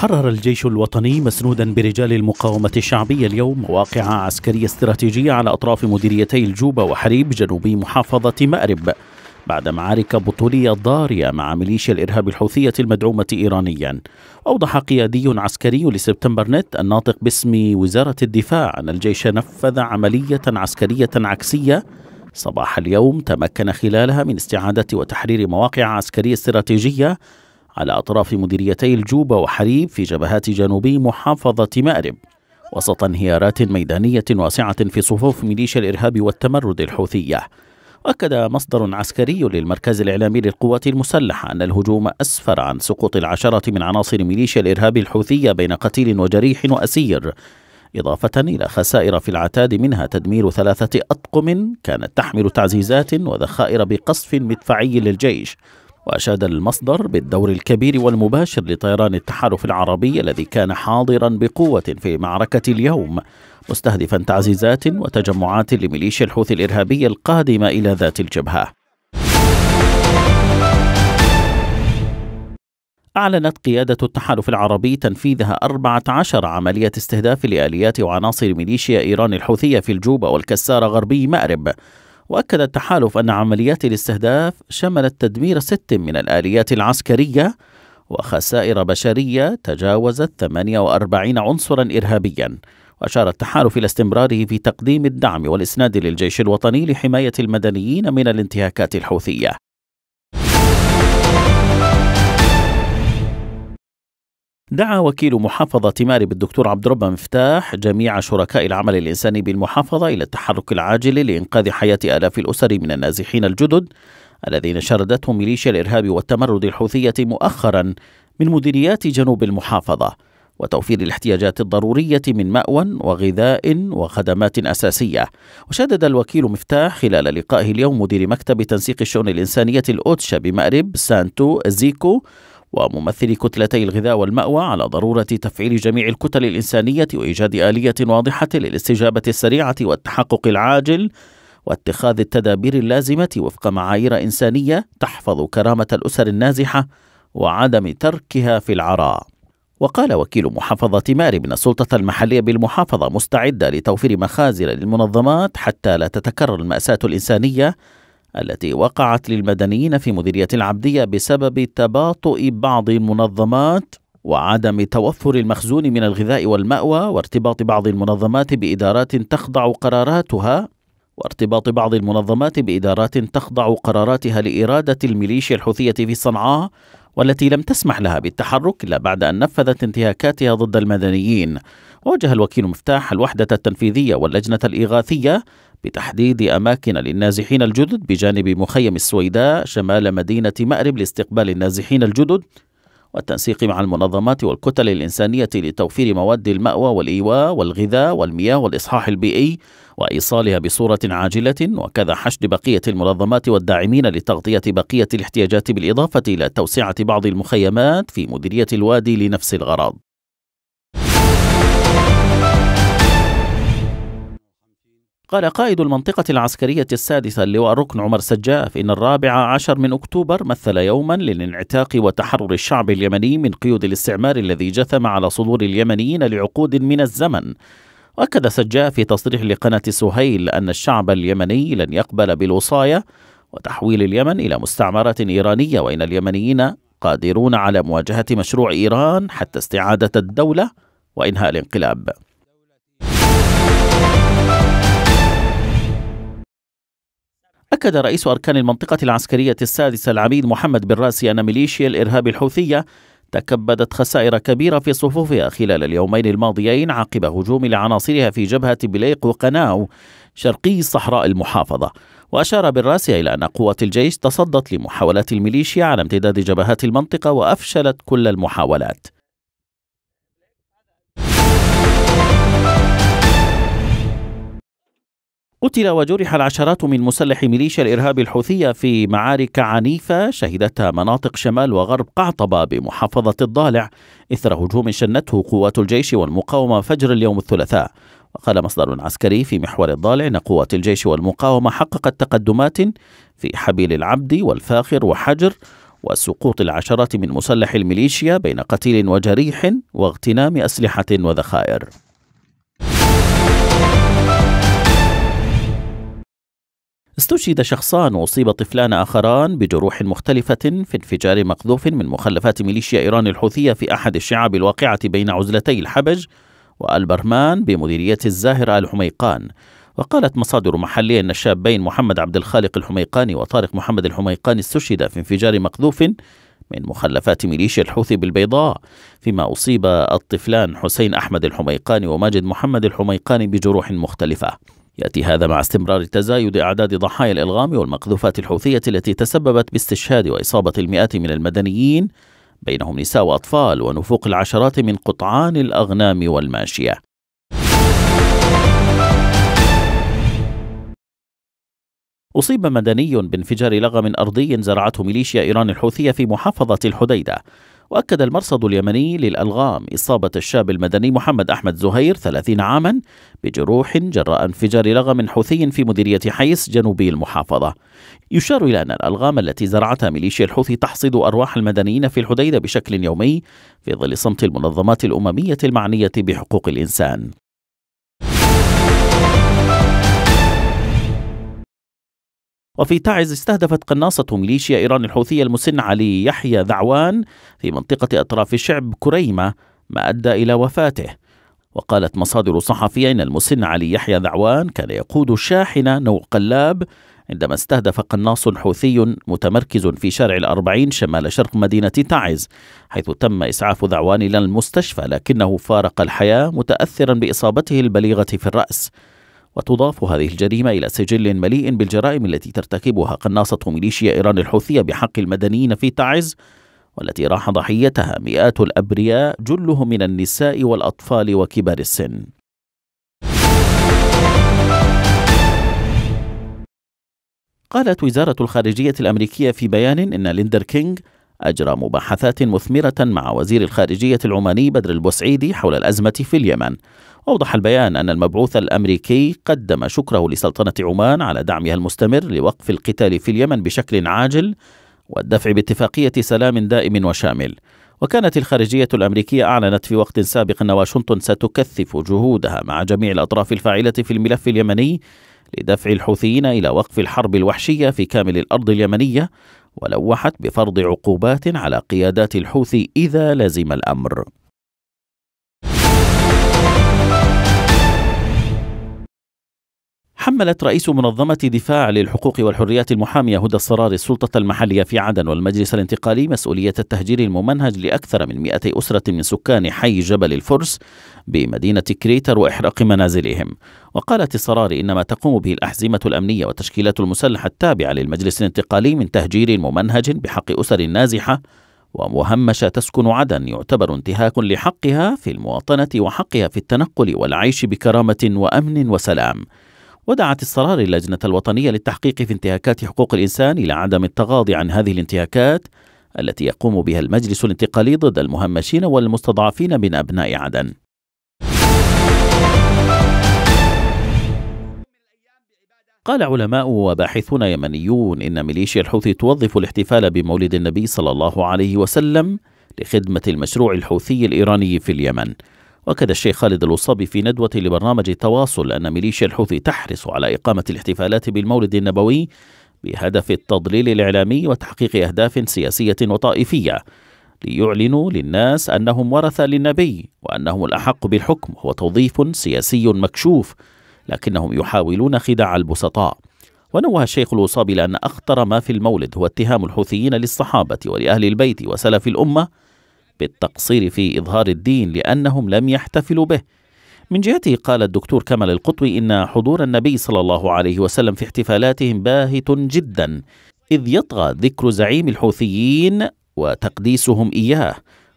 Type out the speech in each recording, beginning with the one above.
حرر الجيش الوطني مسنودا برجال المقاومة الشعبية اليوم مواقع عسكرية استراتيجية على أطراف مديريتي الجوبة وحريب جنوبي محافظة مأرب بعد معارك بطولية ضارية مع ميليشيا الإرهاب الحوثية المدعومة إيرانيا أوضح قيادي عسكري لسبتمبر نت الناطق باسم وزارة الدفاع أن الجيش نفذ عملية عسكرية عكسية صباح اليوم تمكن خلالها من استعادة وتحرير مواقع عسكرية استراتيجية على أطراف مديريتي الجوبة وحريب في جبهات جنوبي محافظة مأرب وسط انهيارات ميدانية واسعة في صفوف ميليشيا الإرهاب والتمرد الحوثية أكد مصدر عسكري للمركز الإعلامي للقوات المسلحة أن الهجوم أسفر عن سقوط العشرة من عناصر ميليشيا الإرهاب الحوثية بين قتيل وجريح وأسير إضافة إلى خسائر في العتاد منها تدمير ثلاثة أطقم كانت تحمل تعزيزات وذخائر بقصف مدفعي للجيش وأشاد المصدر بالدور الكبير والمباشر لطيران التحالف العربي الذي كان حاضرا بقوة في معركة اليوم مستهدفا تعزيزات وتجمعات لميليشيا الحوثي الإرهابية القادمة إلى ذات الجبهة أعلنت قيادة التحالف العربي تنفيذها 14 عملية استهداف لآليات وعناصر ميليشيا إيران الحوثية في الجوبة والكسارة غربي مأرب وأكد التحالف أن عمليات الاستهداف شملت تدمير ست من الآليات العسكرية وخسائر بشرية تجاوزت 48 عنصرا إرهابيا وأشار التحالف إلى استمراره في تقديم الدعم والإسناد للجيش الوطني لحماية المدنيين من الانتهاكات الحوثية دعا وكيل محافظة مارب الدكتور عبد ربه مفتاح جميع شركاء العمل الإنساني بالمحافظة إلى التحرك العاجل لإنقاذ حياة آلاف الأسر من النازحين الجدد الذين شردتهم ميليشيا الإرهاب والتمرد الحوثية مؤخرا من مديريات جنوب المحافظة وتوفير الاحتياجات الضرورية من مأوى وغذاء وخدمات أساسية وشدد الوكيل مفتاح خلال لقائه اليوم مدير مكتب تنسيق الشؤون الإنسانية الأوتشا بمأرب سانتو زيكو وممثلي كتلتي الغذاء والمأوى على ضرورة تفعيل جميع الكتل الإنسانية وإيجاد آلية واضحة للاستجابة السريعة والتحقق العاجل واتخاذ التدابير اللازمة وفق معايير إنسانية تحفظ كرامة الأسر النازحة وعدم تركها في العراء. وقال وكيل محافظة مارب أن السلطة المحلية بالمحافظة مستعدة لتوفير مخازن للمنظمات حتى لا تتكرر المأساة الإنسانية التي وقعت للمدنيين في مديرية العبدية بسبب تباطؤ بعض المنظمات وعدم توفر المخزون من الغذاء والمأوى وارتباط بعض المنظمات بإدارات تخضع قراراتها وارتباط بعض المنظمات بإدارات تخضع قراراتها لإرادة الميليشيا الحوثية في صنعاء والتي لم تسمح لها بالتحرك إلا بعد أن نفذت انتهاكاتها ضد المدنيين وجه الوكيل مفتاح الوحدة التنفيذية واللجنة الإغاثية بتحديد أماكن للنازحين الجدد بجانب مخيم السويداء شمال مدينة مأرب لاستقبال النازحين الجدد والتنسيق مع المنظمات والكتل الإنسانية لتوفير مواد المأوى والإيواء والغذاء والمياه والإصحاح البيئي وإيصالها بصورة عاجلة وكذا حشد بقية المنظمات والداعمين لتغطية بقية الاحتياجات بالإضافة إلى توسعة بعض المخيمات في مديرية الوادي لنفس الغرض قال قائد المنطقة العسكرية السادسة اللواء الركن عمر سجاف إن الرابع عشر من أكتوبر مثل يوما للانعتاق وتحرر الشعب اليمني من قيود الاستعمار الذي جثم على صدور اليمنيين لعقود من الزمن وأكد سجاف في تصريح لقناة سهيل أن الشعب اليمني لن يقبل بالوصاية وتحويل اليمن إلى مستعمرة إيرانية وإن اليمنيين قادرون على مواجهة مشروع إيران حتى استعادة الدولة وإنهاء الانقلاب أكد رئيس أركان المنطقة العسكرية السادسة العميد محمد بن راسي أن ميليشيا الإرهاب الحوثية تكبدت خسائر كبيرة في صفوفها خلال اليومين الماضيين عقب هجوم لعناصرها في جبهة بليق وقناو شرقي صحراء المحافظة وأشار بالراسي إلى أن قوات الجيش تصدت لمحاولات الميليشيا على امتداد جبهات المنطقة وأفشلت كل المحاولات قتل وجرح العشرات من مسلح ميليشيا الإرهاب الحوثية في معارك عنيفة شهدتها مناطق شمال وغرب قعطبة بمحافظة الضالع إثر هجوم شنته قوات الجيش والمقاومة فجر اليوم الثلاثاء وقال مصدر عسكري في محور الضالع أن قوات الجيش والمقاومة حققت تقدمات في حبيل العبد والفاخر وحجر وسقوط العشرات من مسلح الميليشيا بين قتيل وجريح واغتنام أسلحة وذخائر استشهد شخصان واصيب طفلان اخران بجروح مختلفه في انفجار مقذوف من مخلفات ميليشيا ايران الحوثيه في احد الشعاب الواقعه بين عزلتي الحبج والبرمان بمديريه الزاهره الحميقان وقالت مصادر محلية أن الشابين محمد عبد الخالق الحميقاني وطارق محمد الحميقاني استشهدا في انفجار مقذوف من مخلفات ميليشيا الحوثي بالبيضاء فيما أصيب الطفلان حسين أحمد الحميقاني وماجد محمد الحميقاني بجروح مختلفة يأتي هذا مع استمرار تزايد أعداد ضحايا الإلغام والمقذوفات الحوثية التي تسببت باستشهاد وإصابة المئات من المدنيين بينهم نساء وأطفال ونفوق العشرات من قطعان الأغنام والماشية أصيب مدني بانفجار لغم أرضي زرعته ميليشيا إيران الحوثية في محافظة الحديدة وأكد المرصد اليمني للألغام إصابة الشاب المدني محمد أحمد زهير 30 عاما بجروح جراء انفجار لغم حوثي في مديرية حيس جنوبي المحافظة يشار إلى أن الألغام التي زرعتها ميليشيا الحوثي تحصد أرواح المدنيين في الحديدة بشكل يومي في ظل صمت المنظمات الأممية المعنية بحقوق الإنسان وفي تعز استهدفت قناصة ميليشيا إيران الحوثية المسن علي يحيى ذعوان في منطقة أطراف شعب كريمة ما أدى إلى وفاته وقالت مصادر صحفية أن المسن علي يحيى ذعوان كان يقود شاحنة نوع قلاب عندما استهدف قناص حوثي متمركز في شارع الأربعين شمال شرق مدينة تعز حيث تم إسعاف ذعوان إلى المستشفى لكنه فارق الحياة متأثرا بإصابته البليغة في الرأس وتضاف هذه الجريمة إلى سجل مليء بالجرائم التي ترتكبها قناصة ميليشيا إيران الحوثية بحق المدنيين في تعز والتي راح ضحيتها مئات الأبرياء جلهم من النساء والأطفال وكبار السن قالت وزارة الخارجية الأمريكية في بيان إن ليندر كينغ أجرى مباحثات مثمرة مع وزير الخارجية العماني بدر البوسعيدي حول الأزمة في اليمن أوضح البيان أن المبعوث الأمريكي قدم شكره لسلطنة عمان على دعمها المستمر لوقف القتال في اليمن بشكل عاجل والدفع باتفاقية سلام دائم وشامل وكانت الخارجية الأمريكية أعلنت في وقت سابق أن واشنطن ستكثف جهودها مع جميع الأطراف الفاعلة في الملف اليمني لدفع الحوثيين إلى وقف الحرب الوحشية في كامل الأرض اليمنية ولوحت بفرض عقوبات على قيادات الحوثي إذا لزم الأمر حملت رئيس منظمة دفاع للحقوق والحريات المحامية هدى الصرار السلطة المحلية في عدن والمجلس الانتقالي مسؤولية التهجير الممنهج لأكثر من 200 أسرة من سكان حي جبل الفرس بمدينة كريتر وإحراق منازلهم وقالت الصرار إن ما تقوم به الأحزمة الأمنية والتشكيلات المسلحة التابعة للمجلس الانتقالي من تهجير ممنهج بحق أسر نازحة ومهمشة تسكن عدن يعتبر انتهاك لحقها في المواطنة وحقها في التنقل والعيش بكرامة وأمن وسلام ودعت السراري اللجنة الوطنية للتحقيق في انتهاكات حقوق الإنسان إلى عدم التغاضي عن هذه الانتهاكات التي يقوم بها المجلس الانتقالي ضد المهمشين والمستضعفين من أبناء عدن قال علماء وباحثون يمنيون إن ميليشيا الحوثي توظف الاحتفال بمولد النبي صلى الله عليه وسلم لخدمة المشروع الحوثي الإيراني في اليمن واكد الشيخ خالد الوصابي في ندوه لبرنامج التواصل ان ميليشيا الحوثي تحرص على اقامه الاحتفالات بالمولد النبوي بهدف التضليل الاعلامي وتحقيق اهداف سياسيه وطائفيه ليعلنوا للناس انهم ورثه للنبي وانهم الاحق بالحكم هو توظيف سياسي مكشوف لكنهم يحاولون خداع البسطاء ونوه الشيخ الوصابي لأن أخطر ما في المولد هو اتهام الحوثيين للصحابة ولأهل البيت وسلف الأمة بالتقصير في إظهار الدين لأنهم لم يحتفلوا به من جهته قال الدكتور كمال القطوي إن حضور النبي صلى الله عليه وسلم في احتفالاتهم باهت جدا إذ يطغى ذكر زعيم الحوثيين وتقديسهم إياه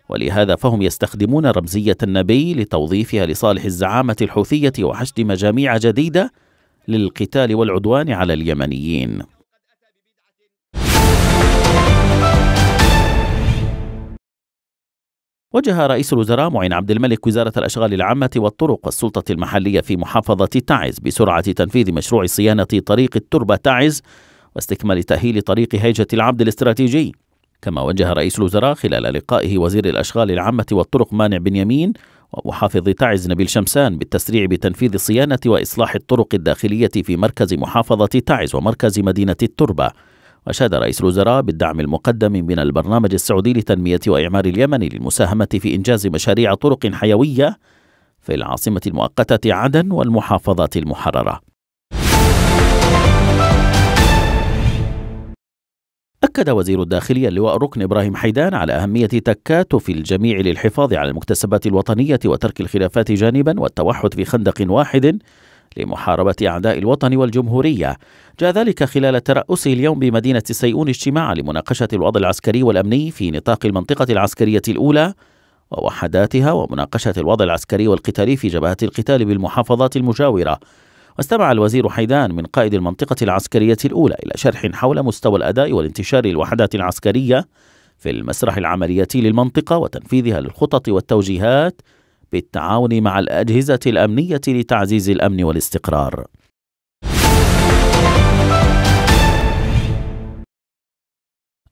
ولهذا فهم يستخدمون رمزية النبي لتوظيفها لصالح الزعامة الحوثية وحشد مجاميع جديدة للقتال والعدوان على اليمنيين وجه رئيس الوزراء معين عبد الملك وزارة الأشغال العامة والطرق والسلطة المحلية في محافظة تعز بسرعة تنفيذ مشروع صيانة طريق التربة تعز واستكمال تأهيل طريق هيجة العبد الاستراتيجي كما وجه رئيس الوزراء خلال لقائه وزير الأشغال العامة والطرق مانع بنيامين ومحافظ تعز نبيل شمسان بالتسريع بتنفيذ صيانة وإصلاح الطرق الداخلية في مركز محافظة تعز ومركز مدينة التربة وأشاد رئيس الوزراء بالدعم المقدم من البرنامج السعودي لتنمية وإعمار اليمن للمساهمة في إنجاز مشاريع طرق حيوية في العاصمة المؤقتة عدن والمحافظات المحررة. أكد وزير الداخلية اللواء ركن إبراهيم حيدان على أهمية تكاتف الجميع للحفاظ على المكتسبات الوطنية وترك الخلافات جانبا والتوحد في خندق واحد لمحاربة أعداء الوطن والجمهورية جاء ذلك خلال ترأسه اليوم بمدينة سيئون اجتماعا لمناقشة الوضع العسكري والأمني في نطاق المنطقة العسكرية الأولى ووحداتها ومناقشة الوضع العسكري والقتالي في جبهات القتال بالمحافظات المجاورة واستمع الوزير حيدان من قائد المنطقة العسكرية الأولى إلى شرح حول مستوى الأداء والانتشار للوحدات العسكرية في المسرح العملياتي للمنطقة وتنفيذها للخطط والتوجيهات بالتعاون مع الأجهزة الأمنية لتعزيز الأمن والاستقرار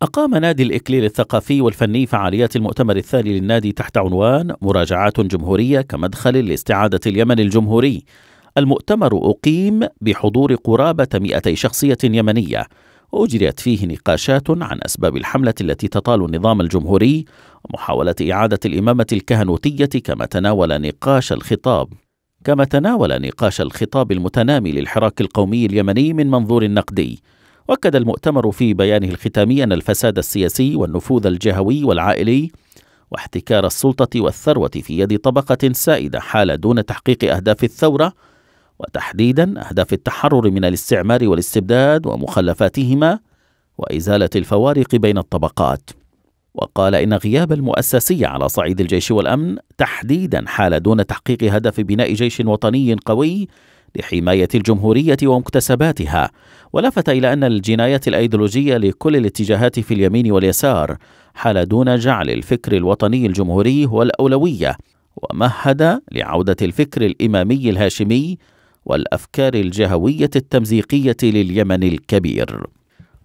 أقام نادي الإكليل الثقافي والفني فعاليات المؤتمر الثاني للنادي تحت عنوان مراجعات جمهورية كمدخل لاستعادة اليمن الجمهوري المؤتمر أقيم بحضور قرابة 200 شخصية يمنية أجريت فيه نقاشات عن أسباب الحملة التي تطال النظام الجمهوري ومحاولة إعادة الإمامة الكهنوتية كما تناول نقاش الخطاب كما تناول نقاش الخطاب المتنامي للحراك القومي اليمني من منظور نقدي واكد المؤتمر في بيانه الختامي ان الفساد السياسي والنفوذ الجهوي والعائلي واحتكار السلطه والثروه في يد طبقه سائده حال دون تحقيق اهداف الثوره وتحديدا أهداف التحرر من الاستعمار والاستبداد ومخلفاتهما وإزالة الفوارق بين الطبقات وقال إن غياب المؤسسية على صعيد الجيش والأمن تحديدا حال دون تحقيق هدف بناء جيش وطني قوي لحماية الجمهورية ومكتسباتها ولفت إلى أن الجنايات الأيديولوجية لكل الاتجاهات في اليمين واليسار حال دون جعل الفكر الوطني الجمهوري هو الأولوية ومهد لعودة الفكر الإمامي الهاشمي والافكار الجهويه التمزيقيه لليمن الكبير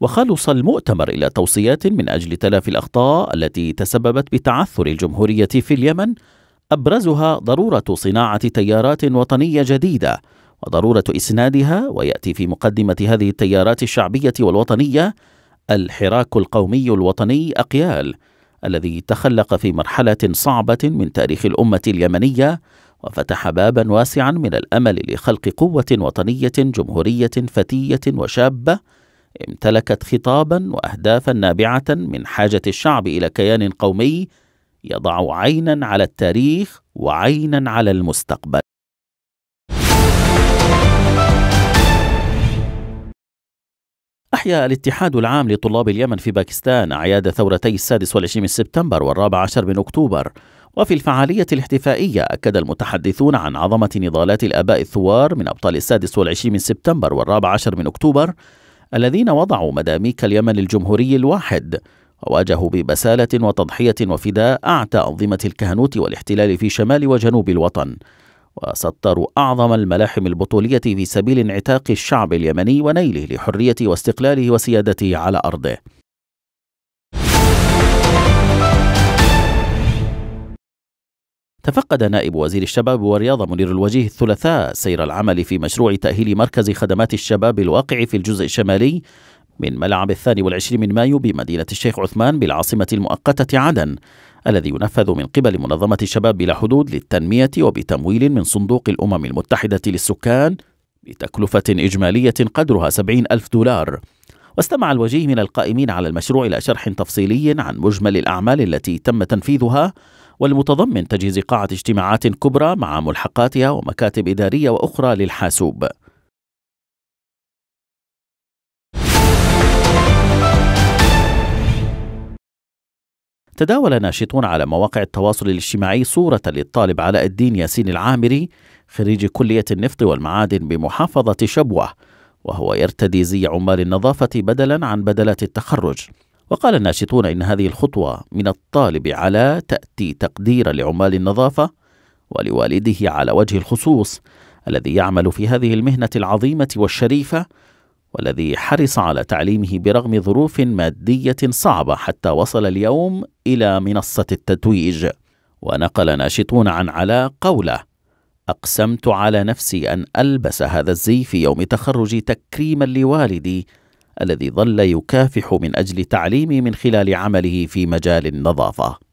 وخلص المؤتمر الى توصيات من اجل تلافي الاخطاء التي تسببت بتعثر الجمهوريه في اليمن ابرزها ضروره صناعه تيارات وطنيه جديده وضروره اسنادها وياتي في مقدمه هذه التيارات الشعبيه والوطنيه الحراك القومي الوطني اقيال الذي تخلق في مرحله صعبه من تاريخ الامه اليمنيه وفتح بابا واسعا من الامل لخلق قوه وطنيه جمهوريه فتيه وشابه امتلكت خطابا واهدافا نابعه من حاجه الشعب الى كيان قومي يضع عينا على التاريخ وعينا على المستقبل أحيا الاتحاد العام لطلاب اليمن في باكستان أعياد ثورتي السادس والعشرين من سبتمبر والرابع عشر من أكتوبر وفي الفعالية الاحتفائية أكد المتحدثون عن عظمة نضالات الآباء الثوار من أبطال السادس والعشرين من سبتمبر والرابع عشر من أكتوبر الذين وضعوا مداميك اليمن الجمهوري الواحد وواجهوا ببسالة وتضحية وفداء أعتى أنظمة الكهنوت والاحتلال في شمال وجنوب الوطن وسطروا أعظم الملاحم البطولية في سبيل انعتاق الشعب اليمني ونيله لحرية واستقلاله وسيادته على أرضه تفقد نائب وزير الشباب والرياضة منير الوجيه الثلاثاء سير العمل في مشروع تأهيل مركز خدمات الشباب الواقع في الجزء الشمالي من ملعب الثاني والعشرين من مايو بمدينة الشيخ عثمان بالعاصمة المؤقتة عدن الذي ينفذ من قبل منظمة الشباب بلا حدود للتنمية وبتمويل من صندوق الأمم المتحدة للسكان بتكلفة إجمالية قدرها سبعين ألف دولار واستمع الوجيه من القائمين على المشروع إلى شرح تفصيلي عن مجمل الأعمال التي تم تنفيذها والمتضمن تجهيز قاعة اجتماعات كبرى مع ملحقاتها ومكاتب إدارية وأخرى للحاسوب تداول ناشطون على مواقع التواصل الاجتماعي صورة للطالب علاء الدين ياسين العامري خريج كلية النفط والمعادن بمحافظة شبوة وهو يرتدي زي عمال النظافة بدلا عن بدلات التخرج وقال الناشطون إن هذه الخطوة من الطالب على تأتي تقديرا لعمال النظافة ولوالده على وجه الخصوص الذي يعمل في هذه المهنة العظيمة والشريفة والذي حرص على تعليمه برغم ظروف مادية صعبة حتى وصل اليوم إلى منصة التتويج ونقل ناشطون عن علاء قوله أقسمت على نفسي أن ألبس هذا الزي في يوم تخرجي تكريما لوالدي الذي ظل يكافح من أجل تعليمي من خلال عمله في مجال النظافة